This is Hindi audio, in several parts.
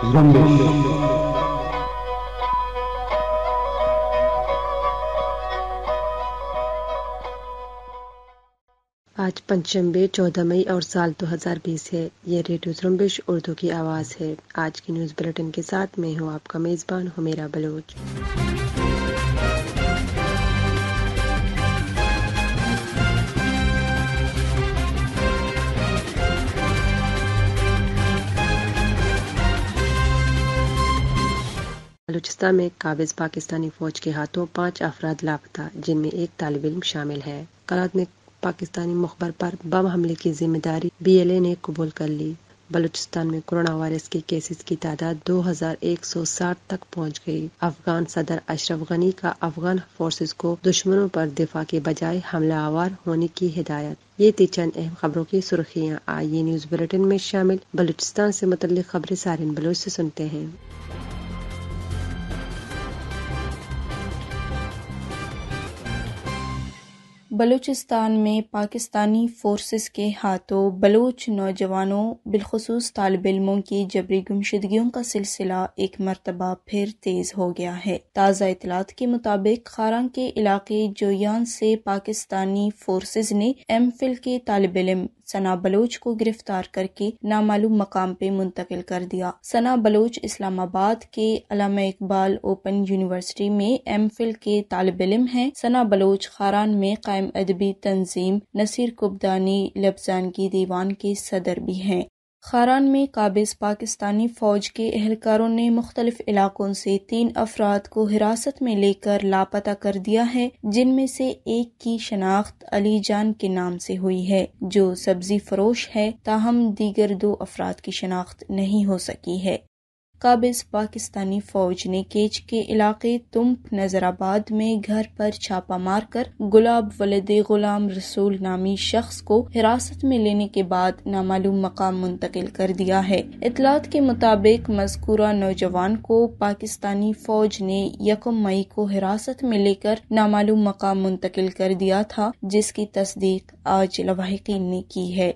आज आज बे चौदह मई और साल 2020 है ये रेडियो जुम्बिश उर्दू की आवाज़ है आज की न्यूज़ बुलेटिन के साथ मैं हूँ आपका मेज़बान हमेरा बलोच बलूचिस्तान में काबिज पाकिस्तानी फौज के हाथों पांच अफराद लापता जिनमें एक तालब इम शामिल है करात में पाकिस्तानी मुखबर पर बम हमले की जिम्मेदारी बीएलए ने कबूल कर ली बलूचिस्तान में कोरोना वायरस के केसेस की तादाद 2,160 तक पहुंच गई अफगान सदर अशरफ गनी का अफगान फोर्सेस को दुश्मनों पर दिफा के बजाय आवार होने की हिदायत ये थी चंद अहम खबरों की सुर्खियाँ आइए न्यूज बुलेटिन में शामिल बलूचिस्तान से मुतल खबरें सारे बलोच से सुनते हैं बलूचिस्तान में पाकिस्तानी फोर्सेस के हाथों बलूच नौजवानों बिलखसूस तालब इलमों की जबरी गुमशदगियों का सिलसिला एक मरतबा फिर तेज़ हो गया है ताज़ा इतलात के मुताबिक खारा के इलाके जोयान से पाकिस्तानी फोर्सेस ने एम फिल के तालब इलम सना बलोच को गिरफ्तार करके नामालूम मकाम पे मुंतकिल कर दिया सना बलोच इस्लामाबाद के अलामा इकबाल ओपन यूनिवर्सिटी में एम फिल के तालब इम है सना बलोच खारान में कायम अदबी तंजीम नसीर कुबदानी लफजानगी दीवान के सदर भी हैं खारान में काबिज पाकिस्तानी फौज के एहलकारों ने मुख्तलिफ इलाकों से तीन अफराद को हिरासत में लेकर लापता कर दिया है जिनमें से एक की शनाख्त अली जान के नाम से हुई है जो सब्जी फरोश है ताहम दीगर दो अफराद की शनाख्त नहीं हो सकी है काबिज पाकिस्तानी फौज ने केच के इलाके तुम नजराबाद में घर पर छापा मारकर गुलाब वलद गुलाम रसूल नामी शख्स को हिरासत में लेने के बाद नामालूम मकाम मुंतकिल कर दिया है इतलात के मुताबिक मजकूरा नौजवान को पाकिस्तानी फौज ने यकम मई को हिरासत में लेकर नामालूम मकाम मुंतकिल कर दिया था जिसकी तस्दीक आज लवाहकीन ने की है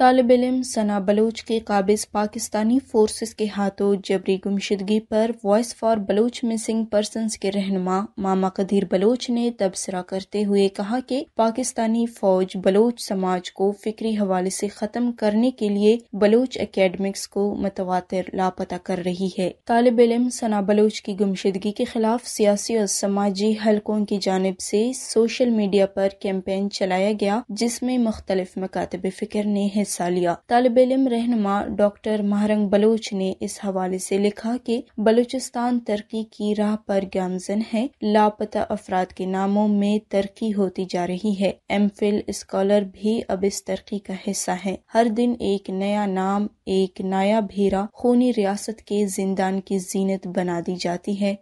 तालब इम सना बलोच के काबिज पाकिस्तानी फोर्स के हाथों जबरी गुमशदगी पर voice for Baloch missing person के रहनमा मामा कदीर बलोच ने तबसरा करते हुए कहा कि पाकिस्तानी फौज बलोच समाज को फिक्री हवाले से ख़त्म करने के लिए बलोच अकेडमिक्स को मतवातर लापता कर रही है तालब इम सना बलोच की गुमशदगी के खिलाफ सियासी और समाजी हलकों की जानब ऐसी सोशल मीडिया आरोप कैंपेन चलाया गया जिसमे मुख्तलिफ मकातब फ़िक्र ने हिस्सा लिया तालब इलम रहनमा डॉक्टर महरंग बलोच ने इस हवाले से लिखा कि बलूचिस्तान तरक्की की राह पर गामजन है लापता अफराद के नामों में तरक्की होती जा रही है एम फिल स्कॉलर भी अब इस तरक्की का हिस्सा है हर दिन एक नया नाम एक नया भेरा खूनी रियासत के जिंदान की जीनत बना दी जाती है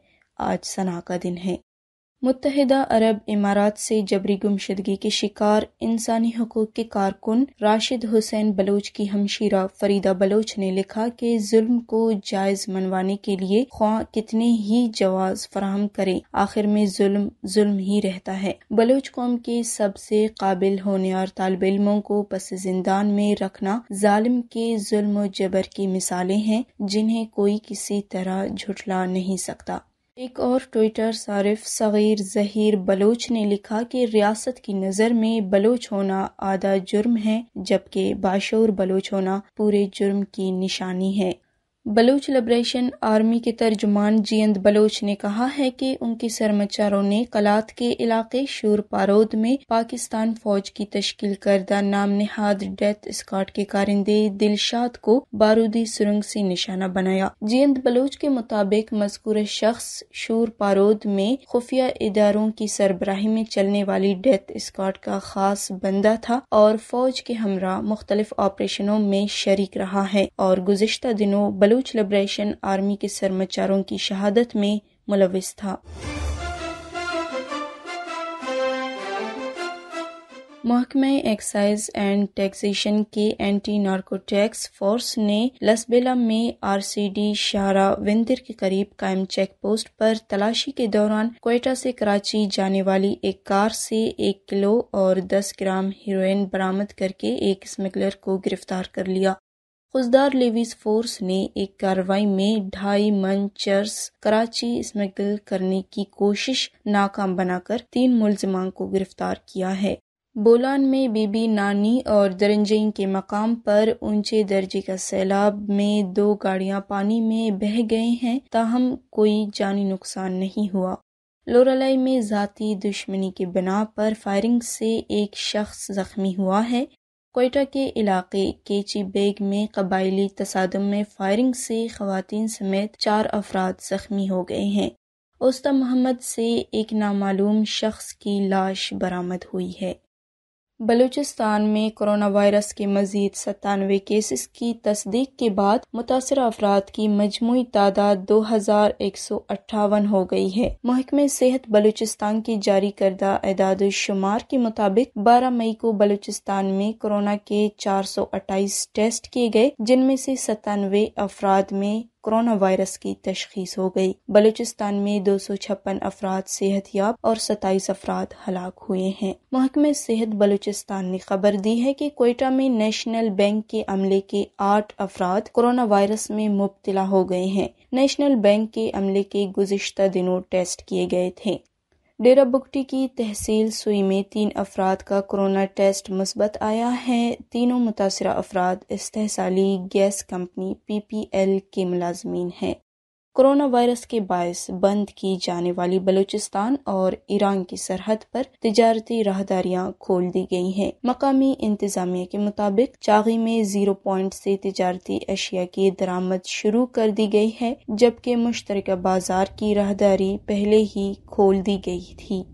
आज सना का दिन है मुतहदा अरब इमारात से जबरी गुमशदगी के शिकार इंसानी हकूक के कारकुन राशिद हुसैन बलोच की हमशीरा फरीदा बलोच ने लिखा कि जुल्म को जायज मनवाने के लिए ख्वा कितने ही जवाज फराहम करे आखिर में जुल्म जुल्म ही रहता है बलोच कौम के सबसे काबिल होने और तालब इलमों को पस जिंदान में रखना जालिम के जुल्म जबर की मिसालें हैं जिन्हें कोई किसी तरह झुठला नहीं सकता एक और ट्विटर सारिफ सग़ीर ज़हीर बलोच ने लिखा कि रियासत की नज़र में बलोच होना आधा जुर्म है जबकि बाशोर बलोच होना पूरे जुर्म की निशानी है बलूच लिब्रेशन आर्मी के तर्जुमान जियंद बलोच ने कहा है कि उनके सरमचारों ने कलात के इलाके शूर पारोद में पाकिस्तान फौज की तश्कील करदा नाम नेहाद डेथ स्कॉट के कारिंदे दिलशाद को बारूदी सुरंग से निशाना बनाया जियंद बलोच के मुताबिक मजकूर शख्स शूर पारोद में खुफिया इदारों की सरबराही में चलने वाली डेथ स्कॉट का खास बंदा था और फौज के हमरा मुख्तलिफ ऑपरेशनों में शरीक रहा है और गुजशत दिनों बलूच लिबरेशन आर्मी के सरमाचारों की शहादत में मुलविस था महकमे एक्साइज एंड टैक्सेशन के एंटी नार्कोटैक्स फोर्स ने लसबेला में आरसीडी शाहरा विंदिर के करीब कायम चेक पोस्ट पर तलाशी के दौरान कोयटा से कराची जाने वाली एक कार से एक किलो और दस ग्राम हीरोइन बरामद करके एक स्मगलर को गिरफ्तार कर लिया खुशदार लेविस फोर्स ने एक कार्रवाई में ढाई चर्स कराची स्मगल करने की कोशिश नाकाम बनाकर तीन मुलजमान को गिरफ्तार किया है बोलान में बीबी नानी और दरंजई के मकाम पर ऊंचे दर्जे का सैलाब में दो गाड़ियां पानी में बह गए हैं ताहम कोई जानी नुकसान नहीं हुआ लोरालई में ज़ाती दुश्मनी के बना पर फायरिंग से एक शख्स जख्मी हुआ है कोयटा के इलाके केची बेग में कबायली तसादम में फायरिंग से खातन समेत चार अफराद जख्मी हो गए हैं उस्ता मोहम्मद से एक नामालूम शख्स की लाश बरामद हुई है बलूचिस्तान में कोरोना वायरस के मजीद सतानवे केसेस की तस्दीक के बाद मुतासर अफराद की मजमू तादाद दो हजार एक सौ अट्ठावन हो गई है महकमे सेहत बलूचिस्तान की जारी करदा एदाद शुमार के मुताबिक बारह मई को बलूचिस्तान में कोरोना के चार सौ अट्ठाईस टेस्ट किए गए जिनमें से सतानवे अफराद में कोरोना वायरस की तशखीस हो गयी बलूचिस्तान में दो सौ छप्पन अफराद सेहतयाब और सताईस अफराद हलाक हुए हैं महकमे सेहत बलूचिस्तान ने खबर दी है की कोयटा में नेशनल बैंक के अमले के आठ अफराद कोरोना वायरस में मुबतला हो गए हैं नेशनल बैंक के अमले के गुजशत दिनों टेस्ट किए गए थे डेरा बुगटी की तहसील सुई में तीन अफराद का कोरोना टेस्ट मस्बत आया है तीनों मुतासर अफराद इस्तेसाली gas company P P L के मुलाजमीन हैं कोरोना वायरस के बायस बंद की जाने वाली बलूचिस्तान और ईरान की सरहद पर तजारती राहदारियां खोल दी गई हैं। मकामी इंतजामिया के मुताबिक चागी में जीरो पॉइंट से तजारती अशिया की दरामद शुरू कर दी गई है जबकि मुश्तरक बाजार की राहदारी पहले ही खोल दी गई थी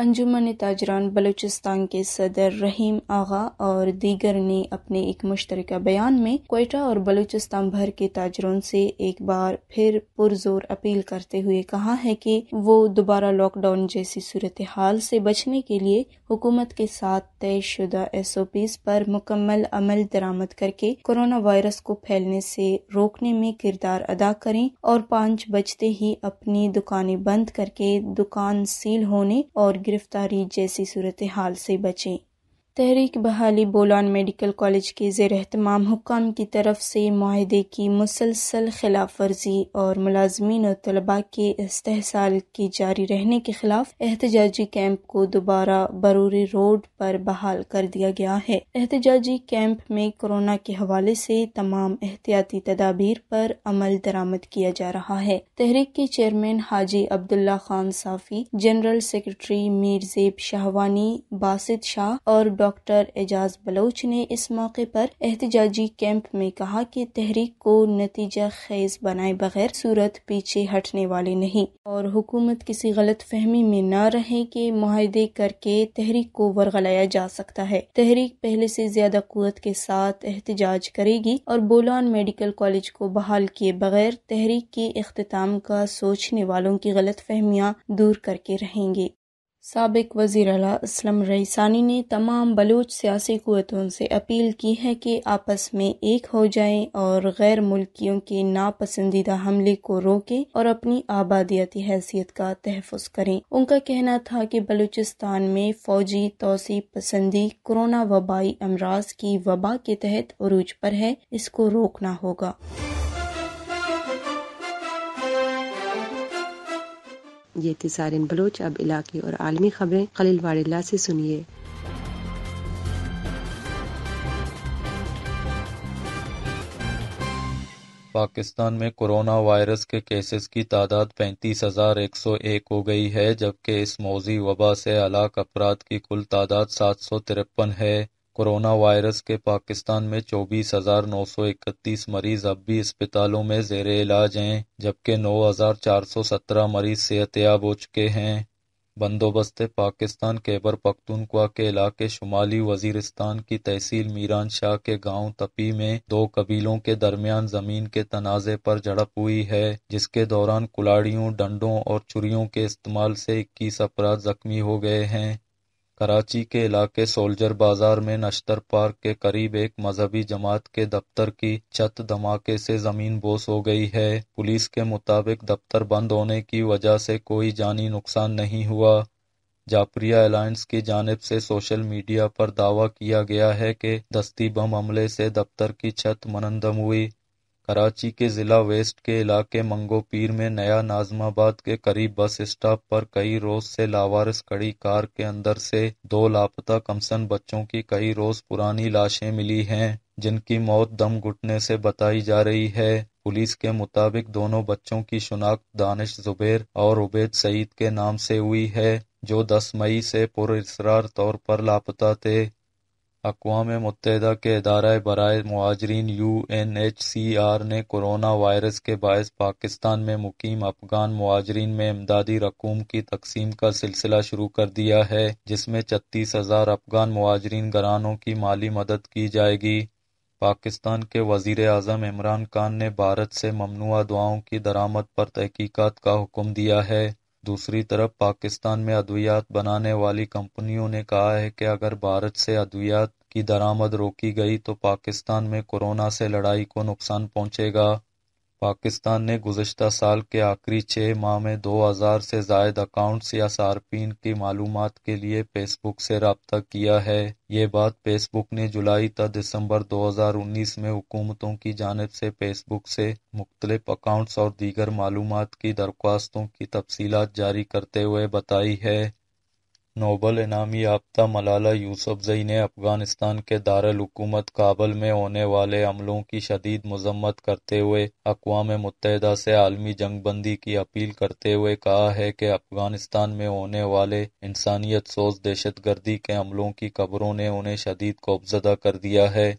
अंजुमन ताजरान बलूचिस्तान के सदर रहीम आगा और दीगर ने अपने एक मुश्तर बयान में कोयटा और बलूचिस्तान भर के ताजरों से एक बार फिर पुरजोर अपील करते हुए कहा है कि वो दोबारा लॉकडाउन जैसी सूरत हाल से बचने के लिए हुकूमत के साथ तय शुदा एस ओ पीज पर मुकम्मल अमल दरामद करके कोरोना वायरस को फैलने से रोकने में किरदार अदा करें और पांच बजते ही अपनी दुकानें बंद करके दुकान सील होने और गिरफ्तारी जैसी सूरत हाल से बचें तहरीक बहाली बोलान मेडिकल कॉलेज के जेर अहतमाम हुकाम की तरफ से माहदे की मुसलसल खिलाफ वर्जी और मुलाजमीन और तलबा के इस्तेसाल के जारी रहने के खिलाफ एहतजाजी कैंप को दोबारा बरूरी रोड पर बहाल कर दिया गया है एहतजाजी कैंप में कोरोना के हवाले से तमाम एहतियाती तदाबीर पर अमल दरामद किया जा रहा है तहरीक के chairman Haji Abdullah Khan Safi general secretary Mir Zeb Shahwani Basit Shah और डॉक्टर एजाज बलोच ने इस मौके पर एहतजाजी कैंप में कहा कि तहरीक को नतीजा खेज बनाए बगैर सूरत पीछे हटने वाले नहीं और हुकूमत किसी गलत फहमी में न रहे कि माहे करके तहरीक को वरगलाया जा सकता है तहरीक पहले से ज्यादा कुत के साथ एहतजाज करेगी और बोलान मेडिकल कॉलेज को बहाल किए बगैर तहरीक के अख्ताम का सोचने वालों की गलत फहमियाँ दूर करके रहेंगे सबक़ वजी अला असलम रईसानी ने तमाम बलूच सियासी क़वतों से अपील की है कि आपस में एक हो जाएं और गैर मुल्कियों के नापसंदीदा हमले को रोकें और अपनी आबादियाती हैसियत का तहफ़ करें उनका कहना था कि बलूचिस्तान में फौजी तोसी पसंदी कोरोना वबाई अमराज की वबा के तहत अरूज पर है इसको रोकना होगा ये थी सारिन बलोच अब इलाकी और आलमी खबरें खलील वाड़िला से सुनिए पाकिस्तान में कोरोना वायरस के केसेस की तादाद पैंतीस हजार एक सौ एक हो गई है जबकि इस मौजी वबा से हलाक अपराध की कुल तादाद सात सौ तिरपन है कोरोना वायरस के पाकिस्तान में चौबीस हजार नौ सौ इकतीस मरीज अब भी अस्पतालों में जेर इलाज हैं जबकि नौ हजार चार सौ सत्रह मरीज सेहतियाब हो चुके हैं बंदोबस्त पाकिस्तान केबर पख्तूनख्वा के इलाके शुमाली वजीरस्तान की तहसील मीरान शाह के गांव तपी में दो कबीलों के दरमियान जमीन के तनाजे पर झड़प हुई है जिसके दौरान कुलाड़ियों डंडों और छुरियों के इस्तेमाल से इक्कीस अपराध जख्मी हो गए हैं कराची के इलाके सोल्जर बाजार में नश्तर पार्क के करीब एक मजहबी जमात के दफ्तर की छत धमाके से जमीन बोस हो गई है पुलिस के मुताबिक दफ्तर बंद होने की वजह से कोई जानी नुकसान नहीं हुआ जापरिया अलायंस की जानब से सोशल मीडिया पर दावा किया गया है कि दस्ती बम हमले से दफ्तर की छत मनंदम हुई कराची के जिला वेस्ट के इलाके मंगोपीर में नया नाजमाबाद के करीब बस स्टॉप पर कई रोज से लावारिस खड़ी कार के अंदर से दो लापता कमसन बच्चों की कई रोज पुरानी लाशें मिली हैं जिनकी मौत दम घुटने से बताई जा रही है पुलिस के मुताबिक दोनों बच्चों की शनाख्त दानिश जुबेर और उबैद सईद के नाम से हुई है जो 10 मई से पुरसरार तौर पर लापता थे अकवा मुत्तहदा के अदारा बरए U N H C R ने कोरोना वायरस के बायस पाकिस्तान में मुकीम अफगान महाजरीन में इमदादी रकूम की तकसीम का सिलसिला शुरू कर दिया है जिसमें छत्तीस हज़ार अफगान महाजरीन घरानों की माली मदद की जाएगी पाकिस्तान के वजीर अजम इमरान खान ने भारत से ममनू दुआओं की दरामद पर तहकीकत का हुक्म दिया है दूसरी तरफ पाकिस्तान में अद्वियात बनाने वाली कंपनियों ने कहा है कि अगर भारत से अद्वियात की दरामद रोकी गई तो पाकिस्तान में कोरोना से लड़ाई को नुकसान पहुंचेगा पाकिस्तान ने गुजशत साल के आखिरी छः माह में दो हज़ार से जायद अकाउंट्स या सार्फिन की मालूम के लिए फेसबुक से रबता किया है। ये बात फेसबुक ने जुलाई तक दिसंबर 2019 में हुकूमतों की जानब से फेसबुक से मुख्तलिफ अकाउंट्स और दीगर मालूम की दरख्वास्तों की तफसीलात जारी करते हुए बताई है। नोबल इनाम याफ्ता मलाला यूसुफजई ने अफगानिस्तान के दारुलहुकूमत काबुल में होने वाले हमलों की शदीद मजम्मत करते हुए अकवा मुत्तहदा से आलमी जंगबंदी की अपील करते हुए कहा है कि अफगानिस्तान में होने वाले इंसानियत सोज़ दहशतगर्दी के हमलों की खबरों ने उन्हें शदीद खौफज़दा कर दिया है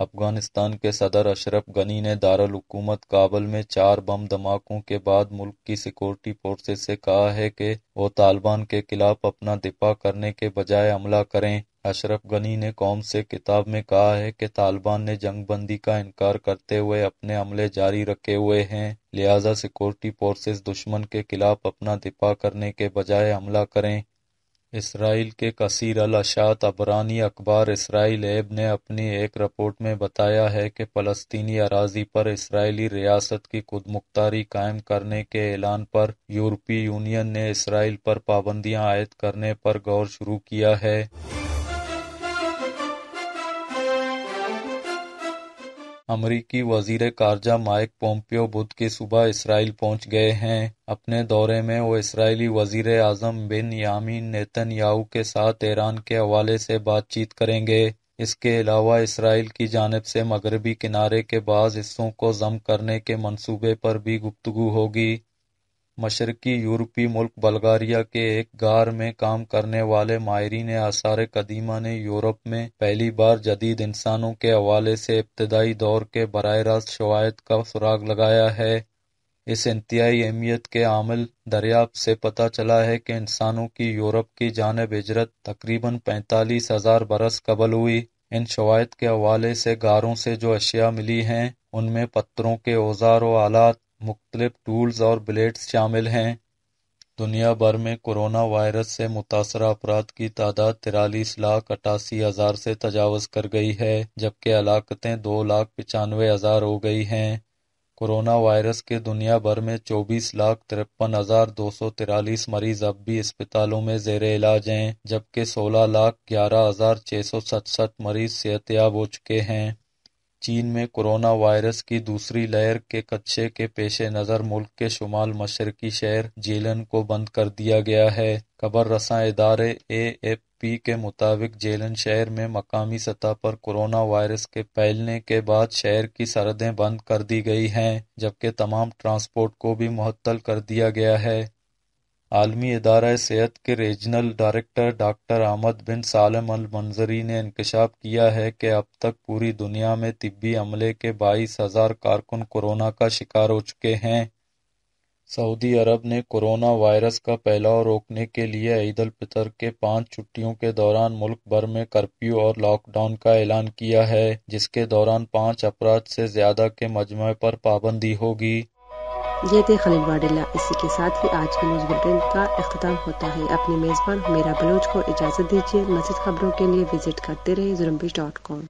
अफगानिस्तान के सदर अशरफ गनी ने दारुलहुकूमत काबुल में चार बम धमाकों के बाद मुल्क की सिक्योरिटी फोर्सेज से कहा है कि वो तालिबान के खिलाफ अपना दिफा करने के बजाय हमला करें। अशरफ गनी ने कौम से किताब में कहा है कि तालिबान ने जंगबंदी का इनकार करते हुए अपने हमले जारी रखे हुए हैं लिहाजा सिक्योरिटी फोर्सेज दुश्मन के खिलाफ अपना दिफा करने के बजाय हमला करें इसराइल के कसीर अल अशात अबरानी अखबार इसराइल एब ने अपनी एक रिपोर्ट में बताया है कि फलस्तीनी अराजी पर इसराइली रियासत की खुदमुख्तारी कायम करने के ऐलान पर यूरोपीय यूनियन ने इसराइल पर पाबंदियां आयद करने पर गौर शुरू किया है अमरीकी वजीर खारजा माइक पोम्पियो बुध की सुबह इसराइल पहुंच गए हैं। अपने दौरे में वो इसराइली वजीर आजम नेतन याऊ के साथ ईरान के हवाले से बातचीत करेंगे। इसके अलावा इसराइल की जानब से मगरबी किनारे के बाद हिस्सों को जम करने के मंसूबे पर भी गुप्तगु होगी मशरकी यूरोपी मुल्क बल्गारिया के एक गार में काम करने वाले माहरीन आसार कदीमा ने यूरोप में पहली बार जदीद इंसानों के हवाले से इब्तदाई दौर के बरह रास्त शवायद का सुराग लगाया है इस इंतहाई अहमियत के आमल दरिया से पता चला है कि इंसानों की यूरोप की जानब हजरत तकरीबन पैंतालीस हज़ार बरस कबल हुई इन शवायद के हवाले से गारों से जो अशिया मिली हैं उनमें पत्थरों के औजार व आलात मुख्तलिफ टूल्स और ब्लेड्स शामिल हैं दुनिया भर में कोरोना वायरस से मुतासर अफराद की तादाद तिरालीस लाख अट्ठासी हज़ार से तजावज़ कर गई है जबकि हलाकतें दो लाख पचानवे हज़ार हो गई हैं कोरोना वायरस के दुनिया भर में चौबीस लाख तिरपन हज़ार दो सौ तिरालीस मरीज अब भी अस्पतालों में जेर इलाज हैं जबकि सोलह लाख ग्यारह हज़ार छः सौ सतसठ मरीज सेहतियाब हो चुके हैं चीन में कोरोना वायरस की दूसरी लहर के खदशे के पेश-नजर मुल्क के शुमाल मशरकी शहर जेलन को बंद कर दिया गया है खबर रसां इदारे ए पी के मुताबिक जेलन शहर में मकामी सतह पर कोरोना वायरस के फैलने के बाद शहर की सरहदें बंद कर दी गई हैं जबकि तमाम ट्रांसपोर्ट को भी मुअत्तल कर दिया गया है आलमी इदारा सेहत के regional director doctor Ahmed bin Salem al Manzari ने इंकशाफ किया है कि अब तक पूरी दुनिया में तिब्बी अमले के बाईस हजार कारकुन कोरोना का शिकार हो चुके हैं सऊदी अरब ने कोरोना वायरस का फैलाव रोकने के लिए ईद फितर के पांच छुट्टियों के दौरान मुल्क भर में कर्फ्यू और लॉकडाउन का ऐलान किया है जिसके दौरान पांच अपराध से ज्यादा के मजमे पर पाबंदी होगी ये थे खलील वाडिल्ला इसी के साथ ही आज के न्यूज़ बुलेटिन का अख्ताम होता है अपने मेज़बान मेरा बलोच को इजाज़त दीजिए मजीद खबरों के लिए विजिट करते रहिए जुरम्बिश डॉट कॉम